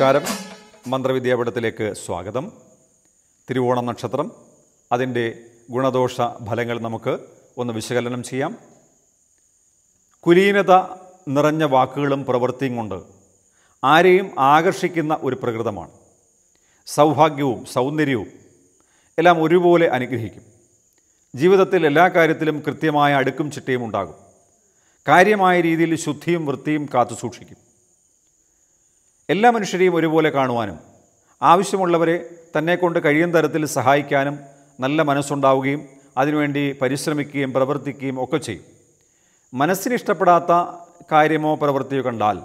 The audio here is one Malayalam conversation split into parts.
നമസ്കാരം മന്ത്രവിദ്യാപീഠത്തിലേക്ക് സ്വാഗതം തിരുവോണം നക്ഷത്രം അതിൻ്റെ ഗുണദോഷ ഫലങ്ങൾ നമുക്ക് ഒന്ന് വിശകലനം ചെയ്യാം കുലീനത നിറഞ്ഞ വാക്കുകളും പ്രവൃത്തിയും കൊണ്ട് ആരെയും ആകർഷിക്കുന്ന ഒരു പ്രകൃതമാണ് സൗഭാഗ്യവും സൗന്ദര്യവും എല്ലാം ഒരുപോലെ അനുഗ്രഹിക്കും ജീവിതത്തിൽ എല്ലാ കാര്യത്തിലും കൃത്യമായ അടുക്കും ചിട്ടയും ഉണ്ടാകും കാര്യമായ രീതിയിൽ ശുദ്ധിയും വൃത്തിയും കാത്തു സൂക്ഷിക്കും എല്ലാ മനുഷ്യരെയും ഒരുപോലെ കാണുവാനും ആവശ്യമുള്ളവരെ തന്നെക്കൊണ്ട് കഴിയും തരത്തിൽ സഹായിക്കാനും നല്ല മനസ്സുണ്ടാവുകയും അതിനുവേണ്ടി പരിശ്രമിക്കുകയും പ്രവർത്തിക്കുകയും ഒക്കെ ചെയ്യും മനസ്സിന് ഇഷ്ടപ്പെടാത്ത കാര്യമോ പ്രവൃത്തിയോ കണ്ടാൽ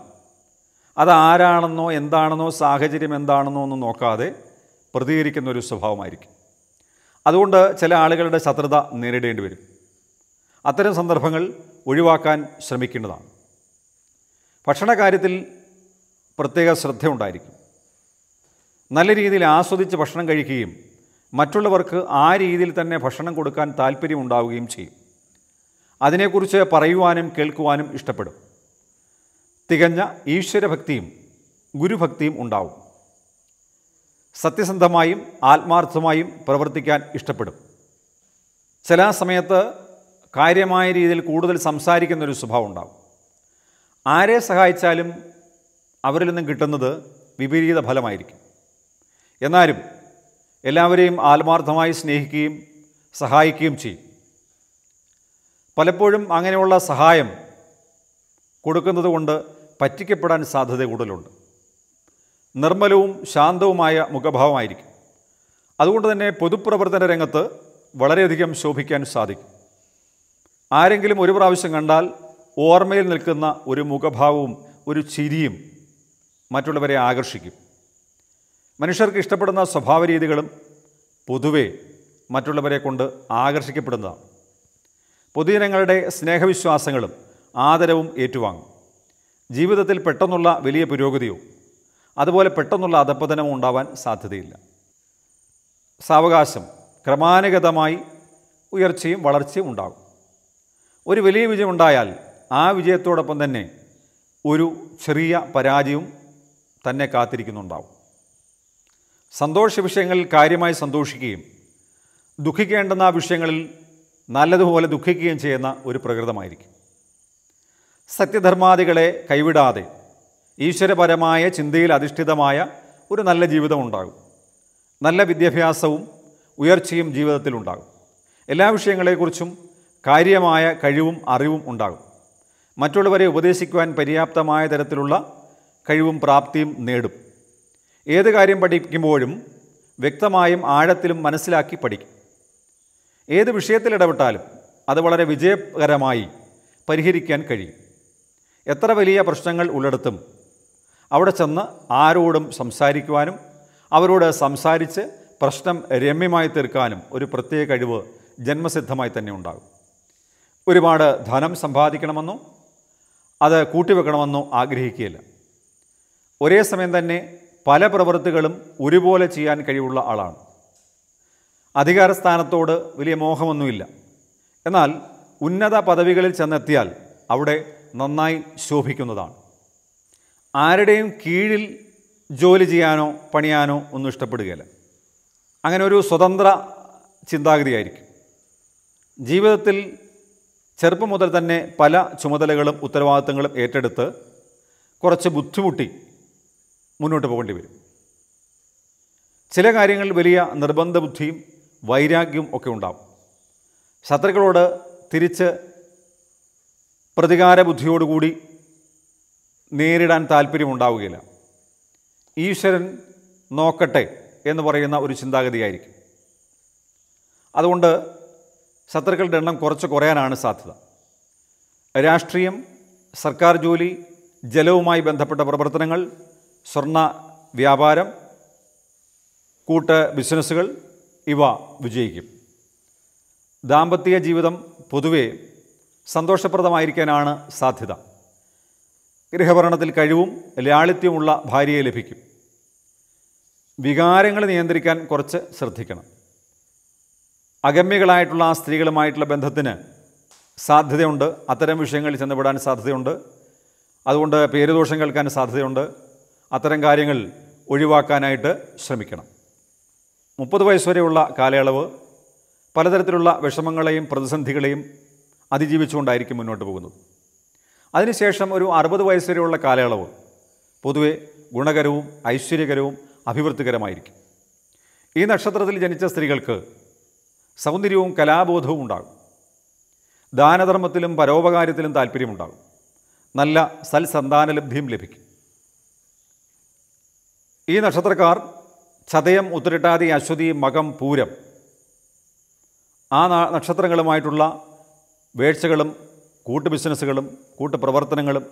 അത് ആരാണെന്നോ എന്താണെന്നോ സാഹചര്യം എന്താണെന്നോ ഒന്നും നോക്കാതെ പ്രതികരിക്കുന്ന ഒരു സ്വഭാവമായിരിക്കും അതുകൊണ്ട് ചില ആളുകളുടെ ശത്രുത നേരിടേണ്ടി വരും അത്തരം സന്ദർഭങ്ങൾ ഒഴിവാക്കാൻ ശ്രമിക്കേണ്ടതാണ് ഭക്ഷണകാര്യത്തിൽ കാര്യത്തിൽ പ്രത്യേക ശ്രദ്ധ ഉണ്ടായിരിക്കും നല്ല രീതിയിൽ ആസ്വദിച്ച് ഭക്ഷണം കഴിക്കുകയും മറ്റുള്ളവർക്ക് ആ രീതിയിൽ തന്നെ ഭക്ഷണം കൊടുക്കാൻ താല്പര്യമുണ്ടാവുകയും ചെയ്യും അതിനെക്കുറിച്ച് പറയുവാനും കേൾക്കുവാനും ഇഷ്ടപ്പെടും തികഞ്ഞ ഈശ്വരഭക്തിയും ഗുരുഭക്തിയും ഉണ്ടാവും സത്യസന്ധമായും ആത്മാർത്ഥമായും പ്രവർത്തിക്കാൻ ഇഷ്ടപ്പെടും ചില സമയത്ത് കാര്യമായ രീതിയിൽ കൂടുതൽ സംസാരിക്കുന്നൊരു സ്വഭാവം ഉണ്ടാവും ആരെ സഹായിച്ചാലും അവരിൽ നിന്നും കിട്ടുന്നത് വിപരീത ഫലമായിരിക്കും എന്നാലും എല്ലാവരെയും ആത്മാർത്ഥമായി സ്നേഹിക്കുകയും സഹായിക്കുകയും ചെയ്യും പലപ്പോഴും അങ്ങനെയുള്ള സഹായം കൊടുക്കുന്നത് കൊണ്ട് പറ്റിക്കപ്പെടാൻ സാധ്യത കൂടുതലുണ്ട് നിർമ്മലവും ശാന്തവുമായ മുഖഭാവമായിരിക്കും അതുകൊണ്ട് തന്നെ പൊതുപ്രവർത്തന രംഗത്ത് വളരെയധികം ശോഭിക്കാൻ സാധിക്കും ആരെങ്കിലും ഒരു പ്രാവശ്യം കണ്ടാൽ ഓർമ്മയിൽ നിൽക്കുന്ന ഒരു മുഖഭാവവും ഒരു ചിരിയും മറ്റുള്ളവരെ ആകർഷിക്കും മനുഷ്യർക്ക് ഇഷ്ടപ്പെടുന്ന സ്വഭാവ രീതികളും പൊതുവെ മറ്റുള്ളവരെ കൊണ്ട് ആകർഷിക്കപ്പെടുന്നതാണ് പൊതുജനങ്ങളുടെ സ്നേഹവിശ്വാസങ്ങളും ആദരവും ഏറ്റുവാങ്ങും ജീവിതത്തിൽ പെട്ടെന്നുള്ള വലിയ പുരോഗതിയോ അതുപോലെ പെട്ടെന്നുള്ള അധപ്പതനമോ ഉണ്ടാവാൻ സാധ്യതയില്ല സാവകാശം ക്രമാനുഗതമായി ഉയർച്ചയും വളർച്ചയും ഉണ്ടാകും ഒരു വലിയ വിജയമുണ്ടായാൽ ആ വിജയത്തോടൊപ്പം തന്നെ ഒരു ചെറിയ പരാജയവും തന്നെ കാത്തിരിക്കുന്നുണ്ടാവും സന്തോഷ വിഷയങ്ങളിൽ കാര്യമായി സന്തോഷിക്കുകയും ദുഃഖിക്കേണ്ടുന്ന വിഷയങ്ങളിൽ നല്ലതുപോലെ ദുഃഖിക്കുകയും ചെയ്യുന്ന ഒരു പ്രകൃതമായിരിക്കും സത്യധർമാദികളെ കൈവിടാതെ ഈശ്വരപരമായ ചിന്തയിൽ അധിഷ്ഠിതമായ ഒരു നല്ല ജീവിതം ഉണ്ടാകും നല്ല വിദ്യാഭ്യാസവും ഉയർച്ചയും ജീവിതത്തിലുണ്ടാകും എല്ലാ വിഷയങ്ങളെക്കുറിച്ചും കാര്യമായ കഴിവും അറിവും ഉണ്ടാകും മറ്റുള്ളവരെ ഉപദേശിക്കുവാൻ പര്യാപ്തമായ തരത്തിലുള്ള കഴിവും പ്രാപ്തിയും നേടും ഏത് കാര്യം പഠിക്കുമ്പോഴും വ്യക്തമായും ആഴത്തിലും മനസ്സിലാക്കി പഠിക്കും ഏത് വിഷയത്തിൽ ഇടപെട്ടാലും അത് വളരെ വിജയകരമായി പരിഹരിക്കാൻ കഴിയും എത്ര വലിയ പ്രശ്നങ്ങൾ ഉള്ളിടത്തും അവിടെ ചെന്ന് ആരോടും സംസാരിക്കുവാനും അവരോട് സംസാരിച്ച് പ്രശ്നം രമ്യമായി തീർക്കാനും ഒരു പ്രത്യേക കഴിവ് ജന്മസിദ്ധമായി തന്നെ ഉണ്ടാകും ഒരുപാട് ധനം സമ്പാദിക്കണമെന്നോ അത് കൂട്ടിവെക്കണമെന്നോ ആഗ്രഹിക്കുകയില്ല ഒരേ സമയം തന്നെ പല പ്രവൃത്തികളും ഒരുപോലെ ചെയ്യാൻ കഴിവുള്ള ആളാണ് അധികാരസ്ഥാനത്തോട് വലിയ മോഹമൊന്നുമില്ല എന്നാൽ ഉന്നത പദവികളിൽ ചെന്നെത്തിയാൽ അവിടെ നന്നായി ശോഭിക്കുന്നതാണ് ആരുടെയും കീഴിൽ ജോലി ചെയ്യാനോ പണിയാനോ ഒന്നും ഇഷ്ടപ്പെടുകയില്ല അങ്ങനെ ഒരു സ്വതന്ത്ര ചിന്താഗതിയായിരിക്കും ജീവിതത്തിൽ ചെറുപ്പം മുതൽ തന്നെ പല ചുമതലകളും ഉത്തരവാദിത്തങ്ങളും ഏറ്റെടുത്ത് കുറച്ച് ബുദ്ധിമുട്ടി മുന്നോട്ട് പോകേണ്ടി വരും ചില കാര്യങ്ങൾ വലിയ നിർബന്ധ ബുദ്ധിയും വൈരാഗ്യവും ഒക്കെ ഉണ്ടാവും ശത്രുക്കളോട് തിരിച്ച് പ്രതികാര ബുദ്ധിയോടുകൂടി നേരിടാൻ താല്പര്യമുണ്ടാവുകയില്ല ഈശ്വരൻ നോക്കട്ടെ എന്ന് പറയുന്ന ഒരു ചിന്താഗതിയായിരിക്കും അതുകൊണ്ട് ശത്രുക്കളുടെ എണ്ണം കുറച്ച് കുറയാനാണ് സാധ്യത രാഷ്ട്രീയം സർക്കാർ ജോലി ജലവുമായി ബന്ധപ്പെട്ട പ്രവർത്തനങ്ങൾ സ്വർണ വ്യാപാരം കൂട്ട് ബിസിനസ്സുകൾ ഇവ വിജയിക്കും ദാമ്പത്യ ജീവിതം പൊതുവെ സന്തോഷപ്രദമായിരിക്കാനാണ് സാധ്യത ഗൃഹഭരണത്തിൽ കഴിവും ലാളിത്യമുള്ള ഭാര്യയെ ലഭിക്കും വികാരങ്ങൾ നിയന്ത്രിക്കാൻ കുറച്ച് ശ്രദ്ധിക്കണം അഗമ്യകളായിട്ടുള്ള ആ സ്ത്രീകളുമായിട്ടുള്ള ബന്ധത്തിന് സാധ്യതയുണ്ട് അത്തരം വിഷയങ്ങളിൽ ചെന്നപ്പെടാൻ സാധ്യതയുണ്ട് അതുകൊണ്ട് പേരുദോഷം കേൾക്കാൻ സാധ്യതയുണ്ട് അത്തരം കാര്യങ്ങൾ ഒഴിവാക്കാനായിട്ട് ശ്രമിക്കണം മുപ്പത് വയസ്സുവരെയുള്ള കാലയളവ് പലതരത്തിലുള്ള വിഷമങ്ങളെയും പ്രതിസന്ധികളെയും അതിജീവിച്ചുകൊണ്ടായിരിക്കും മുന്നോട്ട് പോകുന്നത് അതിനുശേഷം ഒരു അറുപത് വയസ്സുവരെയുള്ള കാലയളവ് പൊതുവെ ഗുണകരവും ഐശ്വര്യകരവും അഭിവൃദ്ധികരമായിരിക്കും ഈ നക്ഷത്രത്തിൽ ജനിച്ച സ്ത്രീകൾക്ക് സൗന്ദര്യവും കലാബോധവും ഉണ്ടാകും ദാനധർമ്മത്തിലും പരോപകാരത്തിലും താല്പര്യമുണ്ടാകും നല്ല സൽസന്താനലബ്ധിയും ലഭിക്കും ഈ നക്ഷത്രക്കാർ ചതയം ഉത്തരട്ടാതി അശ്വതി മകം പൂരം ആ നക്ഷത്രങ്ങളുമായിട്ടുള്ള വേഴ്ചകളും കൂട്ട് ബിസിനസ്സുകളും പ്രവർത്തനങ്ങളും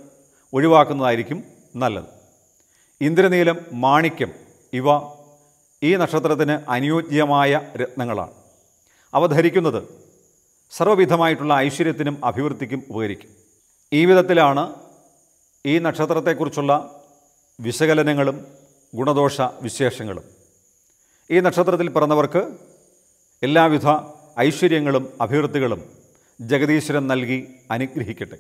ഒഴിവാക്കുന്നതായിരിക്കും നല്ലത് ഇന്ദ്രനീലം മാണിക്യം ഇവ ഈ നക്ഷത്രത്തിന് അനുയോജ്യമായ രത്നങ്ങളാണ് അവ ധരിക്കുന്നത് സർവ്വവിധമായിട്ടുള്ള ഐശ്വര്യത്തിനും അഭിവൃദ്ധിക്കും ഉപകരിക്കും ഈ വിധത്തിലാണ് ഈ നക്ഷത്രത്തെക്കുറിച്ചുള്ള വിശകലനങ്ങളും ഗുണദോഷ വിശേഷങ്ങളും ഈ നക്ഷത്രത്തിൽ പിറന്നവർക്ക് എല്ലാവിധ ഐശ്വര്യങ്ങളും അഭിവൃദ്ധികളും ജഗദീശ്വരൻ നൽകി അനുഗ്രഹിക്കട്ടെ